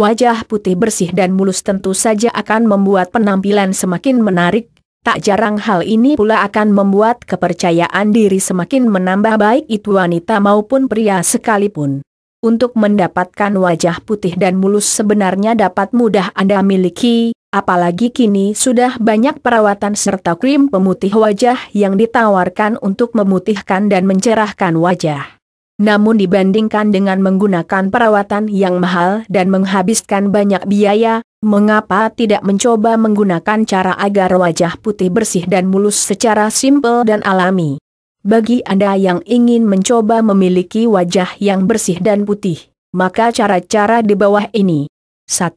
wajah putih bersih dan mulus tentu saja akan membuat penampilan semakin menarik, tak jarang hal ini pula akan membuat kepercayaan diri semakin menambah baik itu wanita maupun pria sekalipun. Untuk mendapatkan wajah putih dan mulus sebenarnya dapat mudah Anda miliki, apalagi kini sudah banyak perawatan serta krim pemutih wajah yang ditawarkan untuk memutihkan dan mencerahkan wajah. Namun dibandingkan dengan menggunakan perawatan yang mahal dan menghabiskan banyak biaya, mengapa tidak mencoba menggunakan cara agar wajah putih bersih dan mulus secara simpel dan alami? Bagi Anda yang ingin mencoba memiliki wajah yang bersih dan putih, maka cara-cara di bawah ini. 1.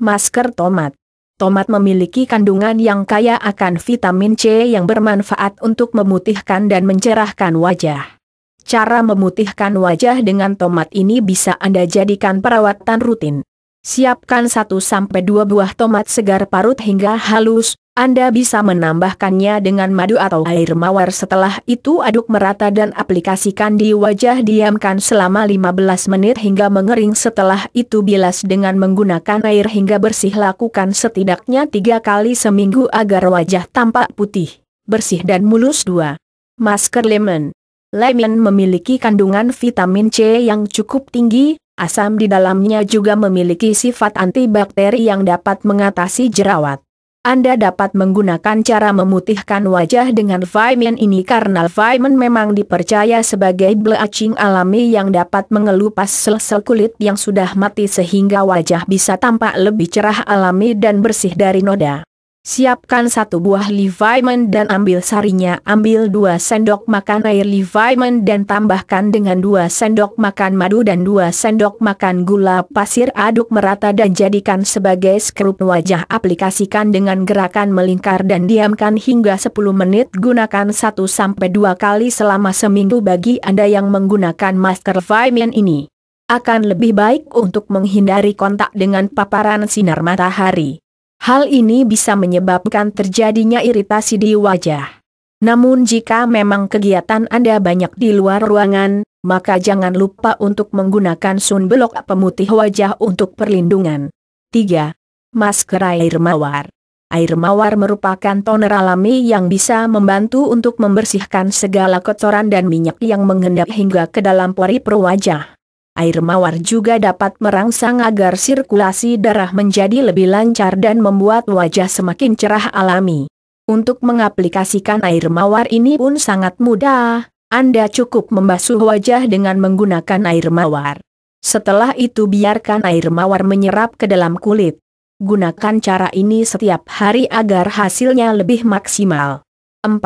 Masker tomat. Tomat memiliki kandungan yang kaya akan vitamin C yang bermanfaat untuk memutihkan dan mencerahkan wajah. Cara memutihkan wajah dengan tomat ini bisa Anda jadikan perawatan rutin. Siapkan 1-2 buah tomat segar parut hingga halus, Anda bisa menambahkannya dengan madu atau air mawar setelah itu aduk merata dan aplikasikan di wajah diamkan selama 15 menit hingga mengering setelah itu bilas dengan menggunakan air hingga bersih lakukan setidaknya 3 kali seminggu agar wajah tampak putih, bersih dan mulus 2. Masker lemon Lemon memiliki kandungan vitamin C yang cukup tinggi, asam di dalamnya juga memiliki sifat antibakteri yang dapat mengatasi jerawat. Anda dapat menggunakan cara memutihkan wajah dengan vitamin ini karena vitamin memang dipercaya sebagai bleaching alami yang dapat mengelupas sel-sel kulit yang sudah mati sehingga wajah bisa tampak lebih cerah alami dan bersih dari noda. Siapkan satu buah Leviman dan ambil sarinya ambil dua sendok makan air Leviman dan tambahkan dengan dua sendok makan madu dan dua sendok makan gula pasir aduk merata dan jadikan sebagai skrup wajah aplikasikan dengan gerakan melingkar dan diamkan hingga 10 menit gunakan 1 dua kali selama seminggu bagi Anda yang menggunakan masker Levi'man ini. Akan lebih baik untuk menghindari kontak dengan paparan sinar matahari. Hal ini bisa menyebabkan terjadinya iritasi di wajah. Namun jika memang kegiatan Anda banyak di luar ruangan, maka jangan lupa untuk menggunakan sunblock pemutih wajah untuk perlindungan. 3. Masker air mawar. Air mawar merupakan toner alami yang bisa membantu untuk membersihkan segala kotoran dan minyak yang mengendap hingga ke dalam pori perwajah air mawar juga dapat merangsang agar sirkulasi darah menjadi lebih lancar dan membuat wajah semakin cerah alami. Untuk mengaplikasikan air mawar ini pun sangat mudah, Anda cukup membasuh wajah dengan menggunakan air mawar. Setelah itu biarkan air mawar menyerap ke dalam kulit. Gunakan cara ini setiap hari agar hasilnya lebih maksimal. 4.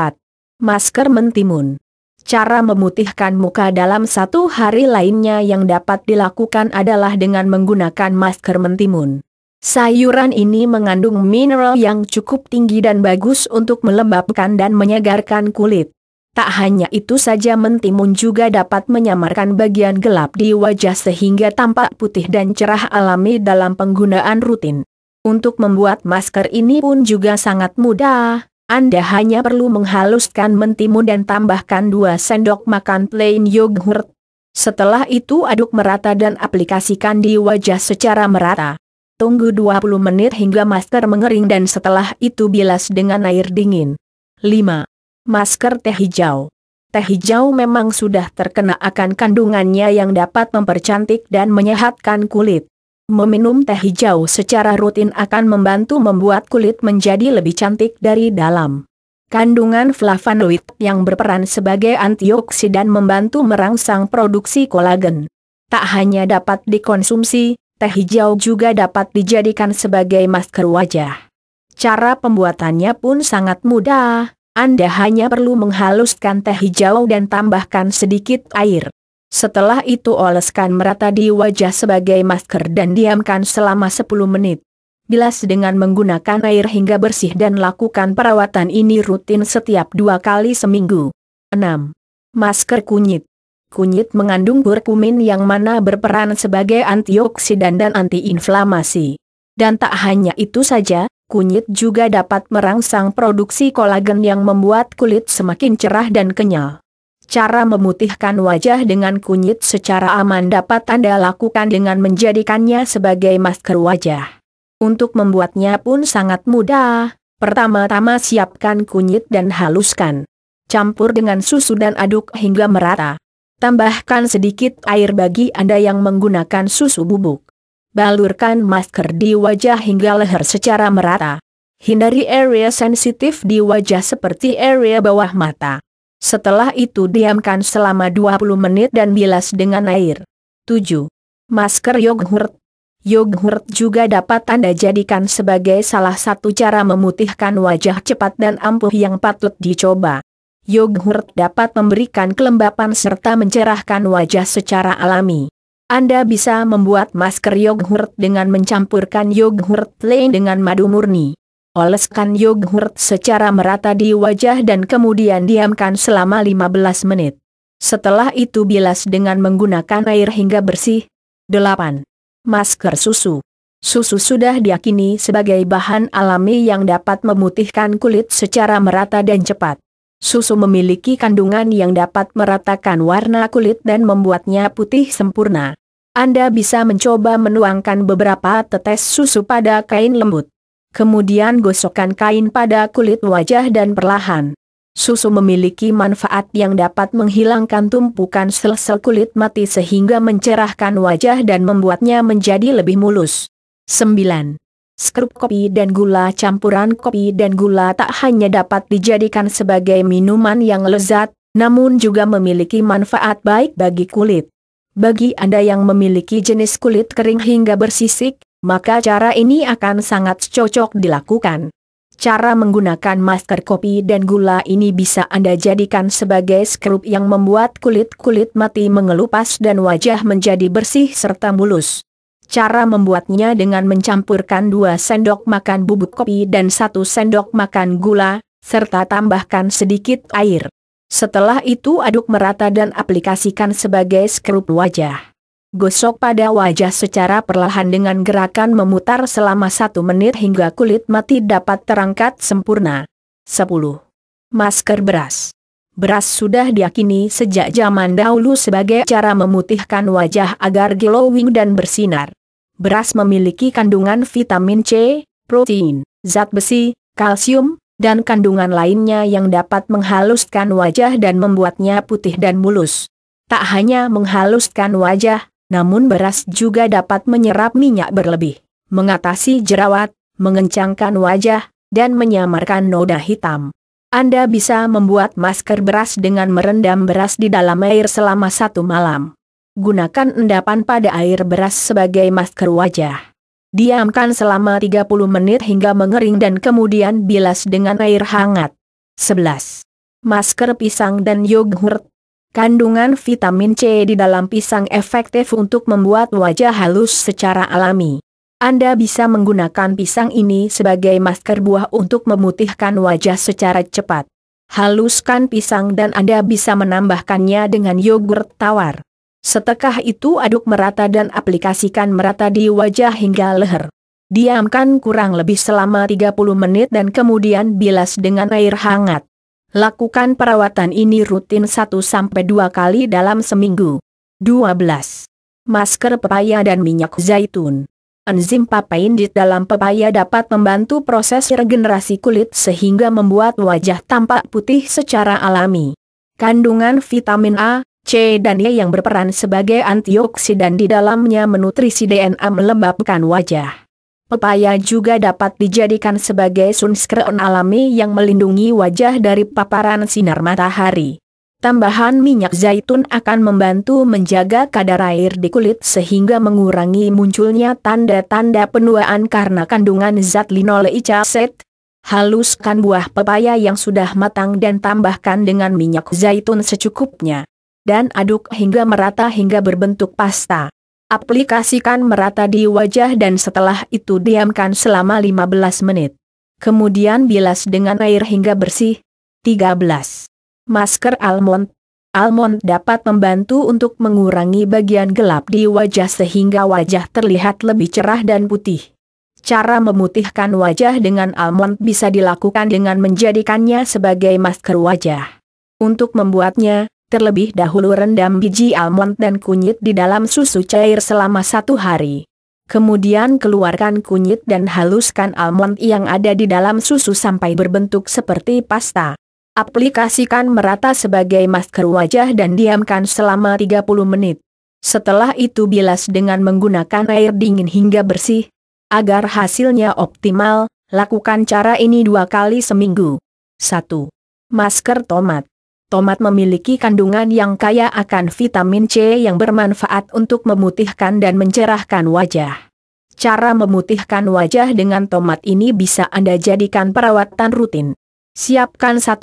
Masker mentimun Cara memutihkan muka dalam satu hari lainnya yang dapat dilakukan adalah dengan menggunakan masker mentimun. Sayuran ini mengandung mineral yang cukup tinggi dan bagus untuk melembabkan dan menyegarkan kulit. Tak hanya itu saja mentimun juga dapat menyamarkan bagian gelap di wajah sehingga tampak putih dan cerah alami dalam penggunaan rutin. Untuk membuat masker ini pun juga sangat mudah, anda hanya perlu menghaluskan mentimun dan tambahkan dua sendok makan plain yogurt. Setelah itu aduk merata dan aplikasikan di wajah secara merata. Tunggu 20 menit hingga masker mengering dan setelah itu bilas dengan air dingin. 5. Masker teh hijau. Teh hijau memang sudah terkena akan kandungannya yang dapat mempercantik dan menyehatkan kulit. Meminum teh hijau secara rutin akan membantu membuat kulit menjadi lebih cantik dari dalam. Kandungan flavonoid yang berperan sebagai antioksidan membantu merangsang produksi kolagen. Tak hanya dapat dikonsumsi, teh hijau juga dapat dijadikan sebagai masker wajah. Cara pembuatannya pun sangat mudah, Anda hanya perlu menghaluskan teh hijau dan tambahkan sedikit air. Setelah itu oleskan merata di wajah sebagai masker dan diamkan selama 10 menit. Bilas dengan menggunakan air hingga bersih dan lakukan perawatan ini rutin setiap dua kali seminggu. 6. Masker kunyit Kunyit mengandung kurkumin yang mana berperan sebagai antioksidan dan antiinflamasi. Dan tak hanya itu saja, kunyit juga dapat merangsang produksi kolagen yang membuat kulit semakin cerah dan kenyal. Cara memutihkan wajah dengan kunyit secara aman dapat Anda lakukan dengan menjadikannya sebagai masker wajah. Untuk membuatnya pun sangat mudah. Pertama-tama siapkan kunyit dan haluskan. Campur dengan susu dan aduk hingga merata. Tambahkan sedikit air bagi Anda yang menggunakan susu bubuk. Balurkan masker di wajah hingga leher secara merata. Hindari area sensitif di wajah seperti area bawah mata. Setelah itu diamkan selama 20 menit dan bilas dengan air. 7. Masker yogurt. Yogurt juga dapat Anda jadikan sebagai salah satu cara memutihkan wajah cepat dan ampuh yang patut dicoba. Yogurt dapat memberikan kelembapan serta mencerahkan wajah secara alami. Anda bisa membuat masker yogurt dengan mencampurkan yogurt plain dengan madu murni. Oleskan yogurt secara merata di wajah dan kemudian diamkan selama 15 menit. Setelah itu bilas dengan menggunakan air hingga bersih. 8. Masker susu. Susu sudah diakini sebagai bahan alami yang dapat memutihkan kulit secara merata dan cepat. Susu memiliki kandungan yang dapat meratakan warna kulit dan membuatnya putih sempurna. Anda bisa mencoba menuangkan beberapa tetes susu pada kain lembut. Kemudian gosokkan kain pada kulit wajah dan perlahan. Susu memiliki manfaat yang dapat menghilangkan tumpukan sel-sel kulit mati sehingga mencerahkan wajah dan membuatnya menjadi lebih mulus. 9. Skrup kopi dan gula Campuran kopi dan gula tak hanya dapat dijadikan sebagai minuman yang lezat, namun juga memiliki manfaat baik bagi kulit. Bagi Anda yang memiliki jenis kulit kering hingga bersisik, maka cara ini akan sangat cocok dilakukan. Cara menggunakan masker kopi dan gula ini bisa Anda jadikan sebagai skrup yang membuat kulit-kulit mati mengelupas dan wajah menjadi bersih serta mulus. Cara membuatnya dengan mencampurkan 2 sendok makan bubuk kopi dan 1 sendok makan gula, serta tambahkan sedikit air. Setelah itu aduk merata dan aplikasikan sebagai skrup wajah gosok pada wajah secara perlahan dengan gerakan memutar selama satu menit hingga kulit mati dapat terangkat sempurna. 10. Masker beras Beras sudah diakini sejak zaman dahulu sebagai cara memutihkan wajah agar glowing dan bersinar. Beras memiliki kandungan vitamin C, protein, zat besi, kalsium, dan kandungan lainnya yang dapat menghaluskan wajah dan membuatnya putih dan mulus. Tak hanya menghaluskan wajah, namun beras juga dapat menyerap minyak berlebih, mengatasi jerawat, mengencangkan wajah, dan menyamarkan noda hitam. Anda bisa membuat masker beras dengan merendam beras di dalam air selama satu malam. Gunakan endapan pada air beras sebagai masker wajah. Diamkan selama 30 menit hingga mengering dan kemudian bilas dengan air hangat. 11. Masker pisang dan yogurt Kandungan vitamin C di dalam pisang efektif untuk membuat wajah halus secara alami. Anda bisa menggunakan pisang ini sebagai masker buah untuk memutihkan wajah secara cepat. Haluskan pisang dan Anda bisa menambahkannya dengan yogurt tawar. Setekah itu aduk merata dan aplikasikan merata di wajah hingga leher. Diamkan kurang lebih selama 30 menit dan kemudian bilas dengan air hangat. Lakukan perawatan ini rutin 1-2 kali dalam seminggu. 12. Masker pepaya dan minyak zaitun. Enzim papain di dalam pepaya dapat membantu proses regenerasi kulit sehingga membuat wajah tampak putih secara alami. Kandungan vitamin A, C dan E yang berperan sebagai antioksidan di dalamnya menutrisi DNA melembabkan wajah. Pepaya juga dapat dijadikan sebagai sunscreen alami yang melindungi wajah dari paparan sinar matahari. Tambahan minyak zaitun akan membantu menjaga kadar air di kulit sehingga mengurangi munculnya tanda-tanda penuaan karena kandungan zat linoleic acid. Haluskan buah pepaya yang sudah matang dan tambahkan dengan minyak zaitun secukupnya. Dan aduk hingga merata hingga berbentuk pasta. Aplikasikan merata di wajah dan setelah itu diamkan selama 15 menit. Kemudian bilas dengan air hingga bersih. 13. Masker almond. Almond dapat membantu untuk mengurangi bagian gelap di wajah sehingga wajah terlihat lebih cerah dan putih. Cara memutihkan wajah dengan almond bisa dilakukan dengan menjadikannya sebagai masker wajah. Untuk membuatnya, terlebih dahulu rendam biji almond dan kunyit di dalam susu cair selama satu hari. Kemudian keluarkan kunyit dan haluskan almond yang ada di dalam susu sampai berbentuk seperti pasta. Aplikasikan merata sebagai masker wajah dan diamkan selama 30 menit. Setelah itu bilas dengan menggunakan air dingin hingga bersih. Agar hasilnya optimal, lakukan cara ini dua kali seminggu. 1. Masker tomat tomat memiliki kandungan yang kaya akan vitamin C yang bermanfaat untuk memutihkan dan mencerahkan wajah. Cara memutihkan wajah dengan tomat ini bisa Anda jadikan perawatan rutin. Siapkan 1-2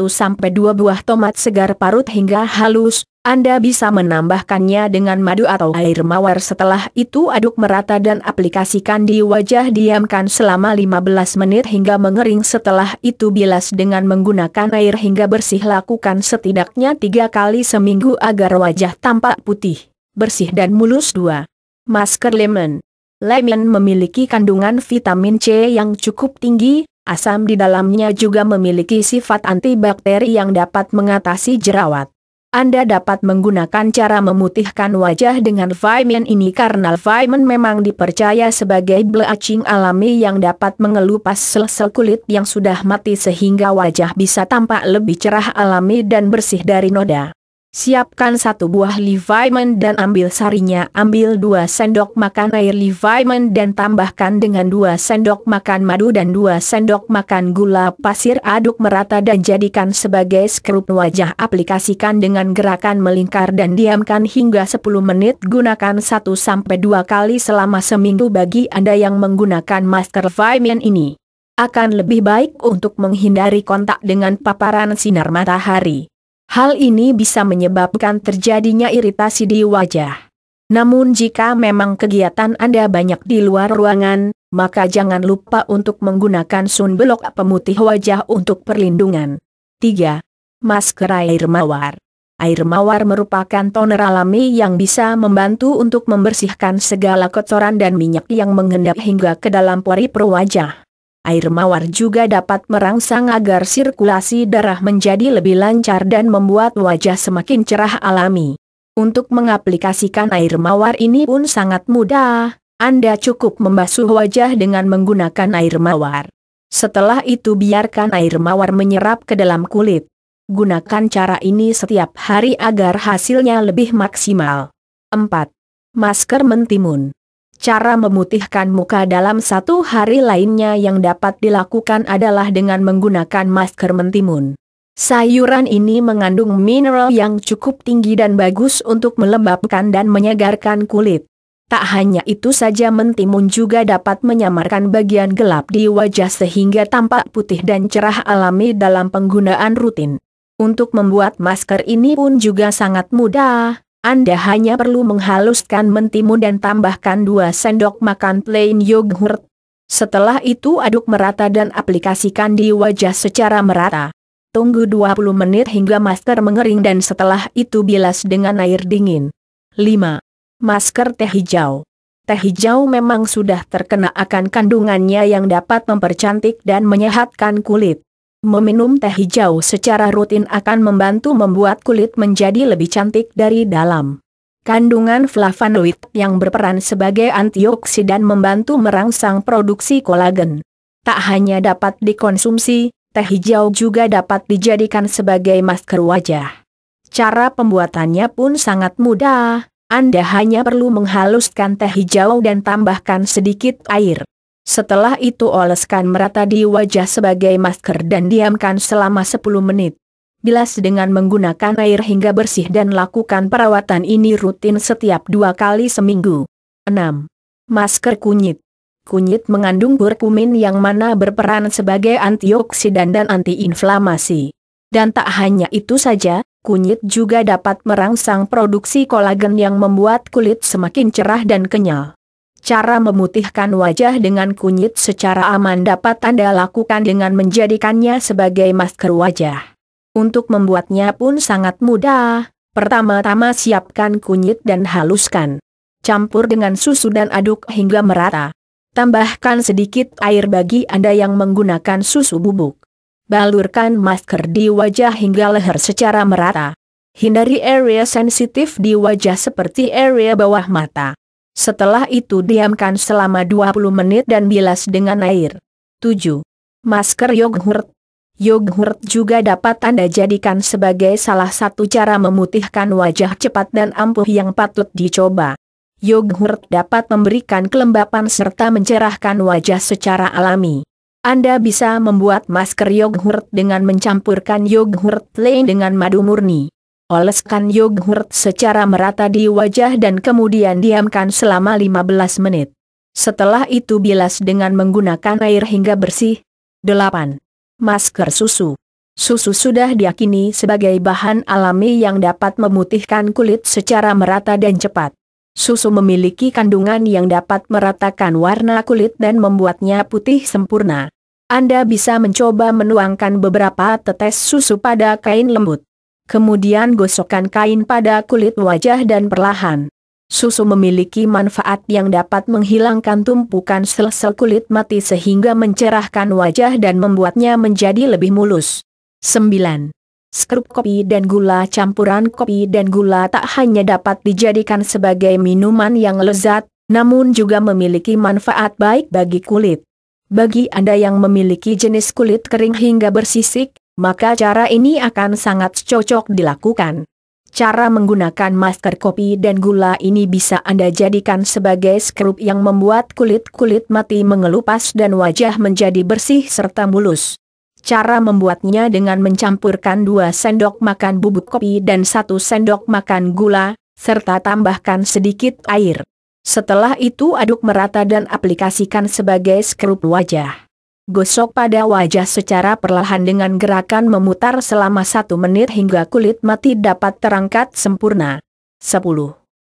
buah tomat segar parut hingga halus, anda bisa menambahkannya dengan madu atau air mawar setelah itu aduk merata dan aplikasikan di wajah diamkan selama 15 menit hingga mengering setelah itu bilas dengan menggunakan air hingga bersih lakukan setidaknya tiga kali seminggu agar wajah tampak putih, bersih dan mulus 2. Masker Lemon Lemon memiliki kandungan vitamin C yang cukup tinggi, asam di dalamnya juga memiliki sifat antibakteri yang dapat mengatasi jerawat. Anda dapat menggunakan cara memutihkan wajah dengan vitamin ini karena vitamin memang dipercaya sebagai bleaching alami yang dapat mengelupas sel-sel kulit yang sudah mati sehingga wajah bisa tampak lebih cerah alami dan bersih dari noda. Siapkan satu buah Leviman dan ambil sarinya ambil dua sendok makan air Leviman dan tambahkan dengan dua sendok makan madu dan dua sendok makan gula pasir aduk merata dan jadikan sebagai skrup wajah aplikasikan dengan gerakan melingkar dan diamkan hingga 10 menit gunakan 1 dua kali selama seminggu bagi Anda yang menggunakan masker Levi'man ini. Akan lebih baik untuk menghindari kontak dengan paparan sinar matahari. Hal ini bisa menyebabkan terjadinya iritasi di wajah. Namun jika memang kegiatan Anda banyak di luar ruangan, maka jangan lupa untuk menggunakan sunblock pemutih wajah untuk perlindungan. 3. Masker air mawar. Air mawar merupakan toner alami yang bisa membantu untuk membersihkan segala kotoran dan minyak yang mengendap hingga ke dalam pori wajah. Air mawar juga dapat merangsang agar sirkulasi darah menjadi lebih lancar dan membuat wajah semakin cerah alami. Untuk mengaplikasikan air mawar ini pun sangat mudah, Anda cukup membasuh wajah dengan menggunakan air mawar. Setelah itu biarkan air mawar menyerap ke dalam kulit. Gunakan cara ini setiap hari agar hasilnya lebih maksimal. 4. Masker mentimun Cara memutihkan muka dalam satu hari lainnya yang dapat dilakukan adalah dengan menggunakan masker mentimun. Sayuran ini mengandung mineral yang cukup tinggi dan bagus untuk melembabkan dan menyegarkan kulit. Tak hanya itu saja mentimun juga dapat menyamarkan bagian gelap di wajah sehingga tampak putih dan cerah alami dalam penggunaan rutin. Untuk membuat masker ini pun juga sangat mudah, anda hanya perlu menghaluskan mentimun dan tambahkan dua sendok makan plain yogurt. Setelah itu aduk merata dan aplikasikan di wajah secara merata. Tunggu 20 menit hingga masker mengering dan setelah itu bilas dengan air dingin. 5. Masker teh hijau Teh hijau memang sudah terkena akan kandungannya yang dapat mempercantik dan menyehatkan kulit. Meminum teh hijau secara rutin akan membantu membuat kulit menjadi lebih cantik dari dalam. Kandungan flavonoid yang berperan sebagai antioksidan membantu merangsang produksi kolagen. Tak hanya dapat dikonsumsi, teh hijau juga dapat dijadikan sebagai masker wajah. Cara pembuatannya pun sangat mudah, Anda hanya perlu menghaluskan teh hijau dan tambahkan sedikit air. Setelah itu oleskan merata di wajah sebagai masker dan diamkan selama 10 menit. Bilas dengan menggunakan air hingga bersih dan lakukan perawatan ini rutin setiap dua kali seminggu. 6. Masker kunyit Kunyit mengandung kurkumin yang mana berperan sebagai antioksidan dan antiinflamasi. Dan tak hanya itu saja, kunyit juga dapat merangsang produksi kolagen yang membuat kulit semakin cerah dan kenyal. Cara memutihkan wajah dengan kunyit secara aman dapat Anda lakukan dengan menjadikannya sebagai masker wajah. Untuk membuatnya pun sangat mudah. Pertama-tama siapkan kunyit dan haluskan. Campur dengan susu dan aduk hingga merata. Tambahkan sedikit air bagi Anda yang menggunakan susu bubuk. Balurkan masker di wajah hingga leher secara merata. Hindari area sensitif di wajah seperti area bawah mata. Setelah itu diamkan selama 20 menit dan bilas dengan air. 7. Masker yogurt. Yogurt juga dapat Anda jadikan sebagai salah satu cara memutihkan wajah cepat dan ampuh yang patut dicoba. Yogurt dapat memberikan kelembapan serta mencerahkan wajah secara alami. Anda bisa membuat masker yogurt dengan mencampurkan yogurt lain dengan madu murni. Oleskan yogurt secara merata di wajah dan kemudian diamkan selama 15 menit. Setelah itu bilas dengan menggunakan air hingga bersih. 8. Masker susu. Susu sudah diakini sebagai bahan alami yang dapat memutihkan kulit secara merata dan cepat. Susu memiliki kandungan yang dapat meratakan warna kulit dan membuatnya putih sempurna. Anda bisa mencoba menuangkan beberapa tetes susu pada kain lembut. Kemudian gosokkan kain pada kulit wajah dan perlahan. Susu memiliki manfaat yang dapat menghilangkan tumpukan sel-sel kulit mati sehingga mencerahkan wajah dan membuatnya menjadi lebih mulus. 9. Skrup kopi dan gula campuran kopi dan gula tak hanya dapat dijadikan sebagai minuman yang lezat, namun juga memiliki manfaat baik bagi kulit. Bagi Anda yang memiliki jenis kulit kering hingga bersisik, maka cara ini akan sangat cocok dilakukan. Cara menggunakan masker kopi dan gula ini bisa Anda jadikan sebagai skrup yang membuat kulit-kulit mati mengelupas dan wajah menjadi bersih serta mulus. Cara membuatnya dengan mencampurkan 2 sendok makan bubuk kopi dan 1 sendok makan gula, serta tambahkan sedikit air. Setelah itu aduk merata dan aplikasikan sebagai skrup wajah gosok pada wajah secara perlahan dengan gerakan memutar selama satu menit hingga kulit mati dapat terangkat sempurna. 10.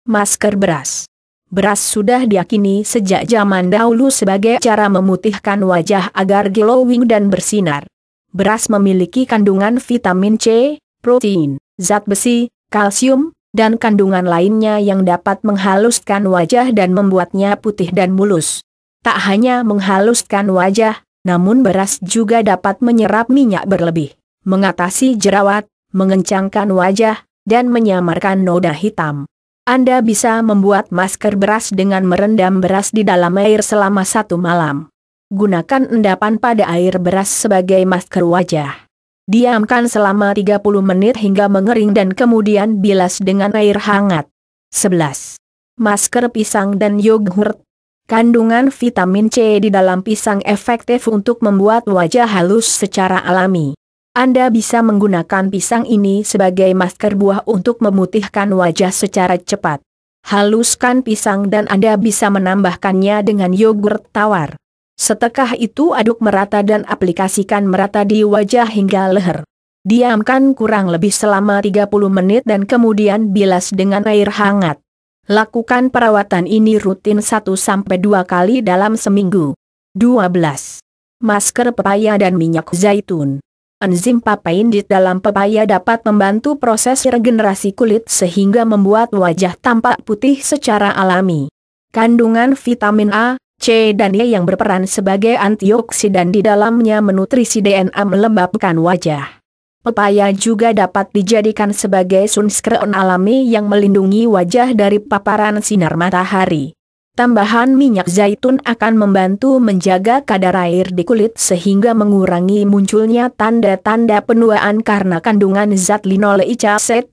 Masker beras Beras sudah diakini sejak zaman dahulu sebagai cara memutihkan wajah agar glowing dan bersinar. Beras memiliki kandungan vitamin C, protein, zat besi, kalsium, dan kandungan lainnya yang dapat menghaluskan wajah dan membuatnya putih dan mulus. Tak hanya menghaluskan wajah, namun beras juga dapat menyerap minyak berlebih, mengatasi jerawat, mengencangkan wajah, dan menyamarkan noda hitam. Anda bisa membuat masker beras dengan merendam beras di dalam air selama satu malam. Gunakan endapan pada air beras sebagai masker wajah. Diamkan selama 30 menit hingga mengering dan kemudian bilas dengan air hangat. 11. Masker pisang dan yogurt Kandungan vitamin C di dalam pisang efektif untuk membuat wajah halus secara alami. Anda bisa menggunakan pisang ini sebagai masker buah untuk memutihkan wajah secara cepat. Haluskan pisang dan Anda bisa menambahkannya dengan yogurt tawar. Setekah itu aduk merata dan aplikasikan merata di wajah hingga leher. Diamkan kurang lebih selama 30 menit dan kemudian bilas dengan air hangat. Lakukan perawatan ini rutin 1-2 kali dalam seminggu. 12. Masker pepaya dan minyak zaitun. Enzim papain di dalam pepaya dapat membantu proses regenerasi kulit sehingga membuat wajah tampak putih secara alami. Kandungan vitamin A, C dan E yang berperan sebagai antioksidan di dalamnya menutrisi DNA melembabkan wajah. Pepaya juga dapat dijadikan sebagai sunscreen alami yang melindungi wajah dari paparan sinar matahari. Tambahan minyak zaitun akan membantu menjaga kadar air di kulit sehingga mengurangi munculnya tanda-tanda penuaan karena kandungan zat linoleic acid.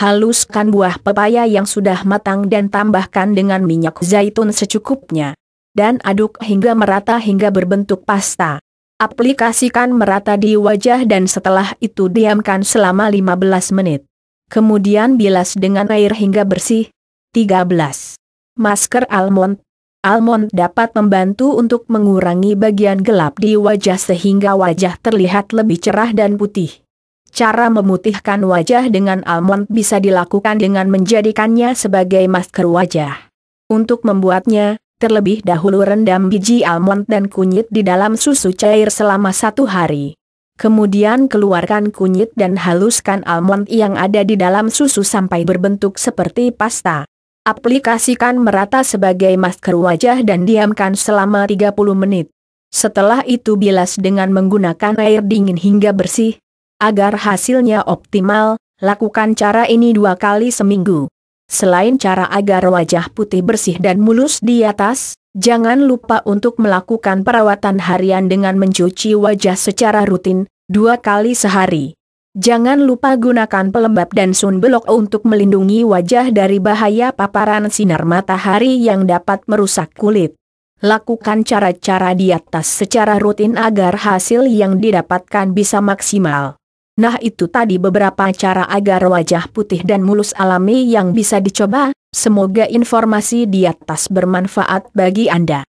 Haluskan buah pepaya yang sudah matang dan tambahkan dengan minyak zaitun secukupnya. Dan aduk hingga merata hingga berbentuk pasta. Aplikasikan merata di wajah dan setelah itu diamkan selama 15 menit. Kemudian bilas dengan air hingga bersih. 13. Masker almond. Almond dapat membantu untuk mengurangi bagian gelap di wajah sehingga wajah terlihat lebih cerah dan putih. Cara memutihkan wajah dengan almond bisa dilakukan dengan menjadikannya sebagai masker wajah. Untuk membuatnya, Terlebih dahulu rendam biji almond dan kunyit di dalam susu cair selama satu hari. Kemudian keluarkan kunyit dan haluskan almond yang ada di dalam susu sampai berbentuk seperti pasta. Aplikasikan merata sebagai masker wajah dan diamkan selama 30 menit. Setelah itu bilas dengan menggunakan air dingin hingga bersih. Agar hasilnya optimal, lakukan cara ini dua kali seminggu. Selain cara agar wajah putih bersih dan mulus di atas, jangan lupa untuk melakukan perawatan harian dengan mencuci wajah secara rutin, dua kali sehari. Jangan lupa gunakan pelembab dan sunblock untuk melindungi wajah dari bahaya paparan sinar matahari yang dapat merusak kulit. Lakukan cara-cara di atas secara rutin agar hasil yang didapatkan bisa maksimal. Nah itu tadi beberapa cara agar wajah putih dan mulus alami yang bisa dicoba, semoga informasi di atas bermanfaat bagi Anda.